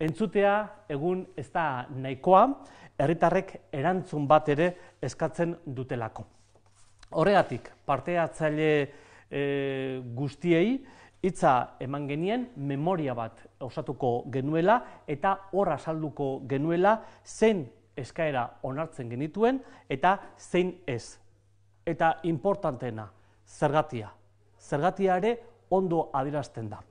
Entzutea egun ez da nahikoa, herritarrek erantzun bat ere eskatzen dutelako. Horregatik, parte hartzaile e, guztiei, hitza eman genien memoria bat osatuko genuela eta horra azalduko genuela zen eskaera onartzen genituen eta zein ez. Eta importantena, zergatia. Zergatia ere ondo adirazten da.